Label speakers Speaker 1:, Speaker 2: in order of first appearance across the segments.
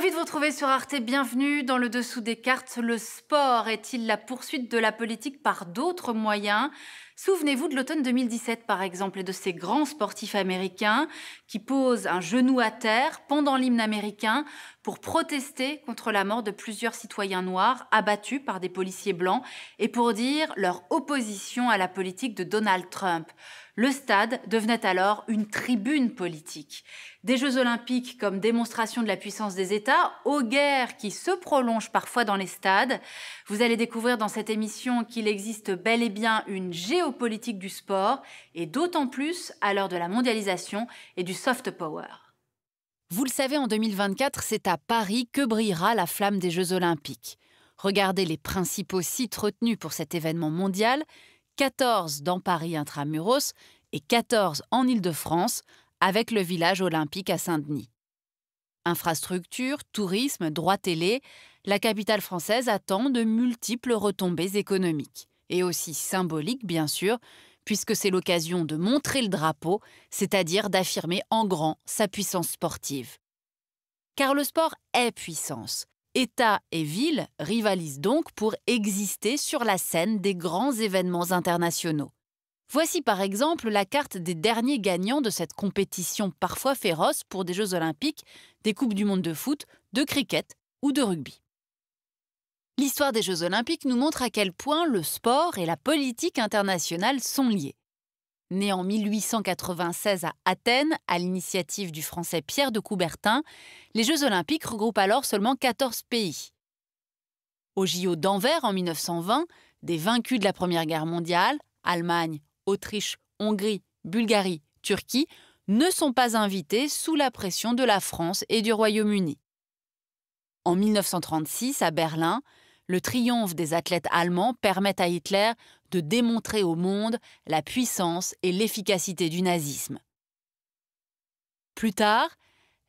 Speaker 1: Ravi de vous retrouver sur Arte, bienvenue dans le dessous des cartes. Le sport est-il la poursuite de la politique par d'autres moyens Souvenez-vous de l'automne 2017 par exemple et de ces grands sportifs américains qui posent un genou à terre pendant l'hymne américain pour protester contre la mort de plusieurs citoyens noirs abattus par des policiers blancs et pour dire leur opposition à la politique de Donald Trump. Le stade devenait alors une tribune politique. Des Jeux olympiques comme démonstration de la puissance des États, aux guerres qui se prolongent parfois dans les stades. Vous allez découvrir dans cette émission qu'il existe bel et bien une géopolitique du sport, et d'autant plus à l'heure de la mondialisation et du soft power. Vous le savez, en 2024, c'est à Paris que brillera la flamme des Jeux olympiques. Regardez les principaux sites retenus pour cet événement mondial, 14 dans Paris intramuros et 14 en Île-de-France, avec le village olympique à Saint-Denis. Infrastructure, tourisme, droit télé, la capitale française attend de multiples retombées économiques, et aussi symboliques bien sûr, puisque c'est l'occasion de montrer le drapeau, c'est-à-dire d'affirmer en grand sa puissance sportive. Car le sport est puissance, État et ville rivalisent donc pour exister sur la scène des grands événements internationaux. Voici par exemple la carte des derniers gagnants de cette compétition parfois féroce pour des Jeux olympiques, des Coupes du monde de foot, de cricket ou de rugby. L'histoire des Jeux olympiques nous montre à quel point le sport et la politique internationale sont liés né en 1896 à Athènes à l'initiative du Français Pierre de Coubertin, les Jeux olympiques regroupent alors seulement 14 pays. Au JO d'Anvers en 1920, des vaincus de la Première Guerre mondiale, Allemagne, Autriche, Hongrie, Bulgarie, Turquie, ne sont pas invités sous la pression de la France et du Royaume-Uni. En 1936, à Berlin, le triomphe des athlètes allemands permet à Hitler de démontrer au monde la puissance et l'efficacité du nazisme. Plus tard,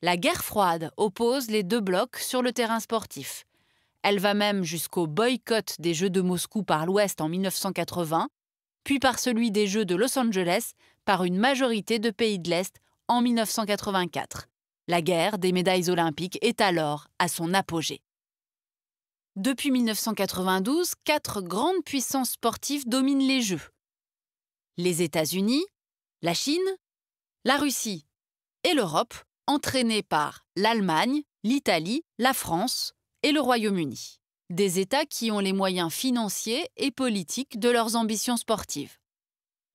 Speaker 1: la guerre froide oppose les deux blocs sur le terrain sportif. Elle va même jusqu'au boycott des Jeux de Moscou par l'Ouest en 1980, puis par celui des Jeux de Los Angeles par une majorité de pays de l'Est en 1984. La guerre des médailles olympiques est alors à son apogée. Depuis 1992, quatre grandes puissances sportives dominent les Jeux. Les États-Unis, la Chine, la Russie et l'Europe, entraînées par l'Allemagne, l'Italie, la France et le Royaume-Uni. Des États qui ont les moyens financiers et politiques de leurs ambitions sportives.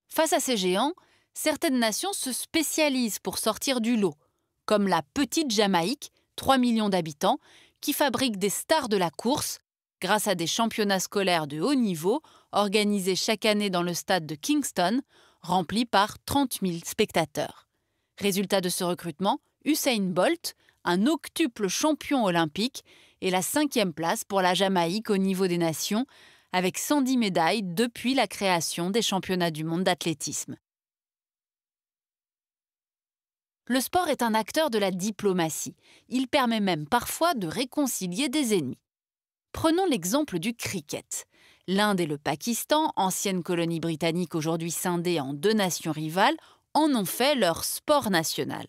Speaker 1: Face à ces géants, certaines nations se spécialisent pour sortir du lot, comme la petite Jamaïque, 3 millions d'habitants, qui fabrique des stars de la course grâce à des championnats scolaires de haut niveau organisés chaque année dans le stade de Kingston, rempli par 30 000 spectateurs. Résultat de ce recrutement, Usain Bolt, un octuple champion olympique, est la cinquième place pour la Jamaïque au niveau des nations, avec 110 médailles depuis la création des championnats du monde d'athlétisme. Le sport est un acteur de la diplomatie. Il permet même parfois de réconcilier des ennemis. Prenons l'exemple du cricket. L'Inde et le Pakistan, ancienne colonie britannique aujourd'hui scindées en deux nations rivales, en ont fait leur sport national.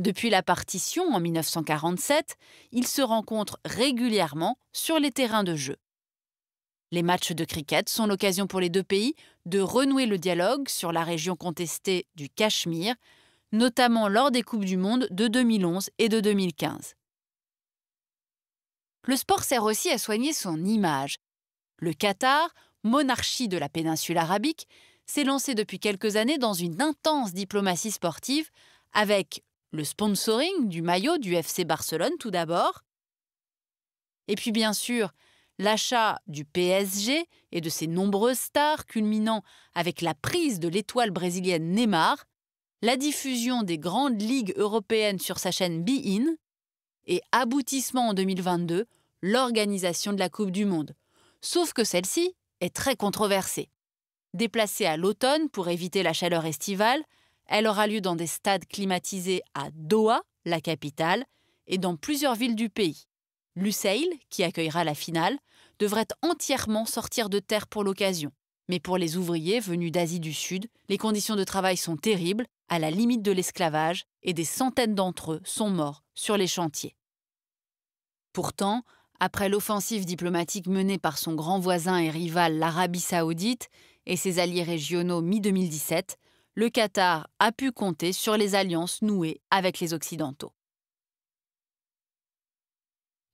Speaker 1: Depuis la partition en 1947, ils se rencontrent régulièrement sur les terrains de jeu. Les matchs de cricket sont l'occasion pour les deux pays de renouer le dialogue sur la région contestée du Cachemire, notamment lors des Coupes du Monde de 2011 et de 2015. Le sport sert aussi à soigner son image. Le Qatar, monarchie de la péninsule arabique, s'est lancé depuis quelques années dans une intense diplomatie sportive avec le sponsoring du maillot du FC Barcelone tout d'abord, et puis bien sûr l'achat du PSG et de ses nombreuses stars culminant avec la prise de l'étoile brésilienne Neymar, la diffusion des grandes ligues européennes sur sa chaîne BeIn et aboutissement en 2022, l'organisation de la Coupe du Monde. Sauf que celle-ci est très controversée. Déplacée à l'automne pour éviter la chaleur estivale, elle aura lieu dans des stades climatisés à Doha, la capitale, et dans plusieurs villes du pays. Lusail, qui accueillera la finale, devrait entièrement sortir de terre pour l'occasion. Mais pour les ouvriers venus d'Asie du Sud, les conditions de travail sont terribles, à la limite de l'esclavage, et des centaines d'entre eux sont morts sur les chantiers. Pourtant, après l'offensive diplomatique menée par son grand voisin et rival l'Arabie saoudite et ses alliés régionaux mi-2017, le Qatar a pu compter sur les alliances nouées avec les Occidentaux.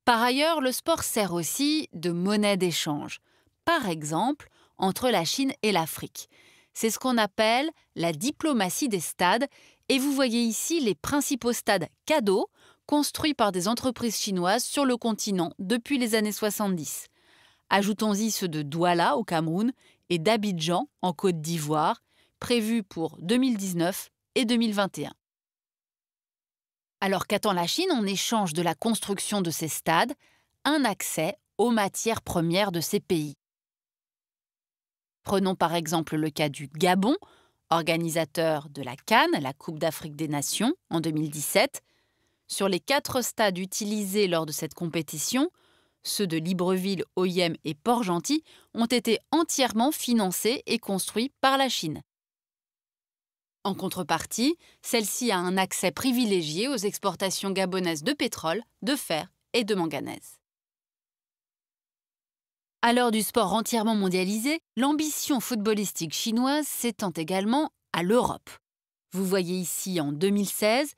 Speaker 1: Par ailleurs, le sport sert aussi de monnaie d'échange. Par exemple, entre la Chine et l'Afrique. C'est ce qu'on appelle la diplomatie des stades, et vous voyez ici les principaux stades cadeaux construits par des entreprises chinoises sur le continent depuis les années 70. Ajoutons-y ceux de Douala au Cameroun et d'Abidjan en Côte d'Ivoire, prévus pour 2019 et 2021. Alors qu'attend la Chine en échange de la construction de ces stades Un accès aux matières premières de ces pays. Prenons par exemple le cas du Gabon, organisateur de la Cannes, la Coupe d'Afrique des Nations, en 2017. Sur les quatre stades utilisés lors de cette compétition, ceux de Libreville, Oyem et Port-Gentil ont été entièrement financés et construits par la Chine. En contrepartie, celle-ci a un accès privilégié aux exportations gabonaises de pétrole, de fer et de manganèse. À l'heure du sport entièrement mondialisé, l'ambition footballistique chinoise s'étend également à l'Europe. Vous voyez ici en 2016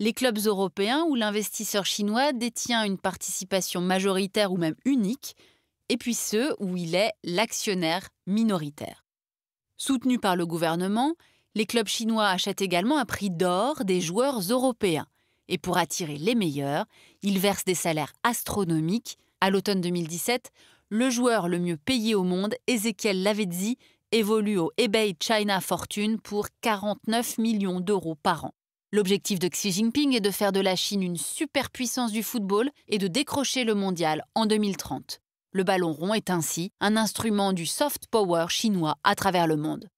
Speaker 1: les clubs européens où l'investisseur chinois détient une participation majoritaire ou même unique, et puis ceux où il est l'actionnaire minoritaire. Soutenus par le gouvernement, les clubs chinois achètent également à prix d'or des joueurs européens. Et pour attirer les meilleurs, ils versent des salaires astronomiques. À l'automne 2017, le joueur le mieux payé au monde, Ezekiel Lavezzi, évolue au eBay China Fortune pour 49 millions d'euros par an. L'objectif de Xi Jinping est de faire de la Chine une superpuissance du football et de décrocher le mondial en 2030. Le ballon rond est ainsi un instrument du soft power chinois à travers le monde.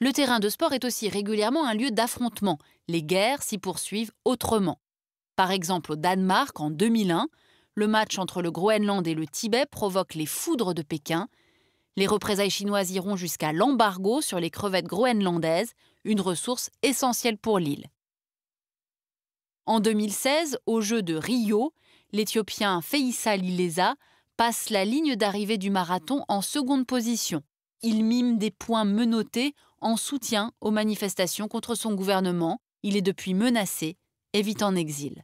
Speaker 1: Le terrain de sport est aussi régulièrement un lieu d'affrontement. Les guerres s'y poursuivent autrement. Par exemple au Danemark en 2001, le match entre le Groenland et le Tibet provoque les foudres de Pékin. Les représailles chinoises iront jusqu'à l'embargo sur les crevettes groenlandaises, une ressource essentielle pour l'île. En 2016, aux Jeux de Rio, l'Éthiopien Feissa Lileza passe la ligne d'arrivée du marathon en seconde position. Il mime des points menottés en soutien aux manifestations contre son gouvernement. Il est depuis menacé et vit en exil.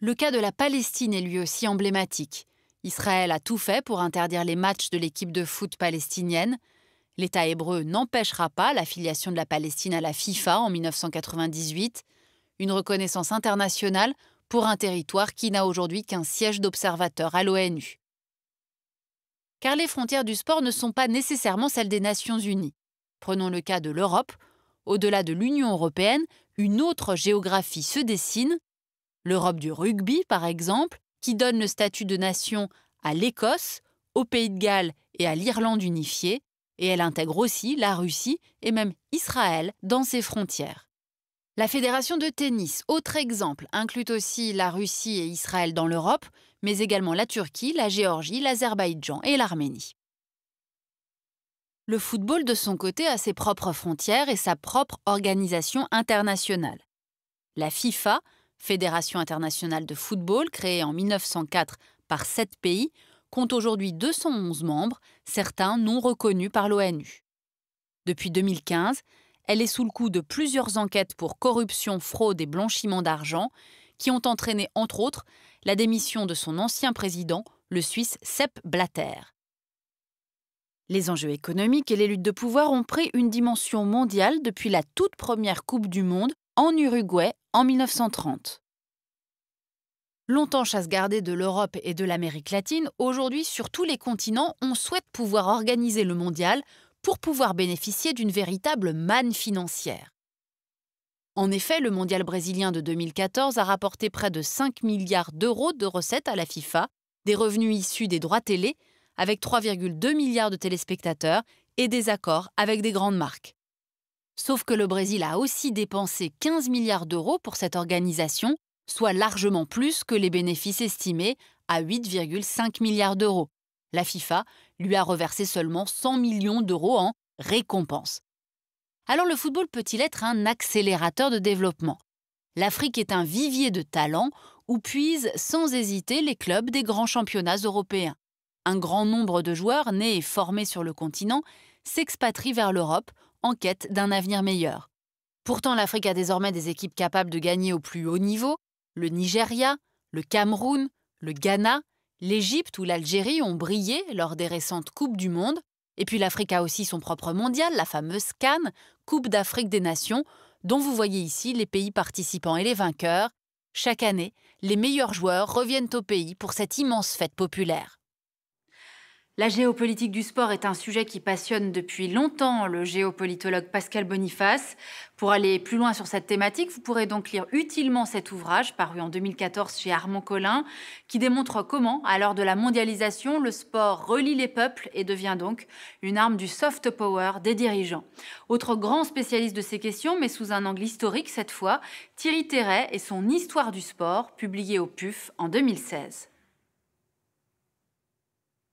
Speaker 1: Le cas de la Palestine est lui aussi emblématique. Israël a tout fait pour interdire les matchs de l'équipe de foot palestinienne. L'État hébreu n'empêchera pas l'affiliation de la Palestine à la FIFA en 1998, une reconnaissance internationale pour un territoire qui n'a aujourd'hui qu'un siège d'observateur à l'ONU. Car les frontières du sport ne sont pas nécessairement celles des Nations Unies. Prenons le cas de l'Europe. Au-delà de l'Union européenne, une autre géographie se dessine, L'Europe du rugby, par exemple, qui donne le statut de nation à l'Écosse, au Pays de Galles et à l'Irlande unifiée, et elle intègre aussi la Russie et même Israël dans ses frontières. La fédération de tennis, autre exemple, inclut aussi la Russie et Israël dans l'Europe, mais également la Turquie, la Géorgie, l'Azerbaïdjan et l'Arménie. Le football, de son côté, a ses propres frontières et sa propre organisation internationale. La FIFA Fédération internationale de football, créée en 1904 par sept pays, compte aujourd'hui 211 membres, certains non reconnus par l'ONU. Depuis 2015, elle est sous le coup de plusieurs enquêtes pour corruption, fraude et blanchiment d'argent, qui ont entraîné, entre autres, la démission de son ancien président, le Suisse Sepp Blatter. Les enjeux économiques et les luttes de pouvoir ont pris une dimension mondiale depuis la toute première Coupe du Monde en Uruguay en 1930. Longtemps chasse gardée de l'Europe et de l'Amérique latine, aujourd'hui sur tous les continents, on souhaite pouvoir organiser le mondial pour pouvoir bénéficier d'une véritable manne financière. En effet, le mondial brésilien de 2014 a rapporté près de 5 milliards d'euros de recettes à la FIFA, des revenus issus des droits télé, avec 3,2 milliards de téléspectateurs et des accords avec des grandes marques. Sauf que le Brésil a aussi dépensé 15 milliards d'euros pour cette organisation, soit largement plus que les bénéfices estimés à 8,5 milliards d'euros. La FIFA lui a reversé seulement 100 millions d'euros en récompense. Alors le football peut-il être un accélérateur de développement L'Afrique est un vivier de talents où puisent sans hésiter les clubs des grands championnats européens. Un grand nombre de joueurs nés et formés sur le continent s'expatrient vers l'Europe en quête d'un avenir meilleur. Pourtant, l'Afrique a désormais des équipes capables de gagner au plus haut niveau. Le Nigeria, le Cameroun, le Ghana, l'Égypte ou l'Algérie ont brillé lors des récentes Coupes du Monde. Et puis l'Afrique a aussi son propre mondial, la fameuse CAN, Coupe d'Afrique des Nations, dont vous voyez ici les pays participants et les vainqueurs. Chaque année, les meilleurs joueurs reviennent au pays pour cette immense fête populaire. La géopolitique du sport est un sujet qui passionne depuis longtemps le géopolitologue Pascal Boniface. Pour aller plus loin sur cette thématique, vous pourrez donc lire utilement cet ouvrage paru en 2014 chez Armand Collin, qui démontre comment, à l'heure de la mondialisation, le sport relie les peuples et devient donc une arme du soft power des dirigeants. Autre grand spécialiste de ces questions, mais sous un angle historique cette fois, Thierry Terret et son Histoire du sport, publié au PUF en 2016.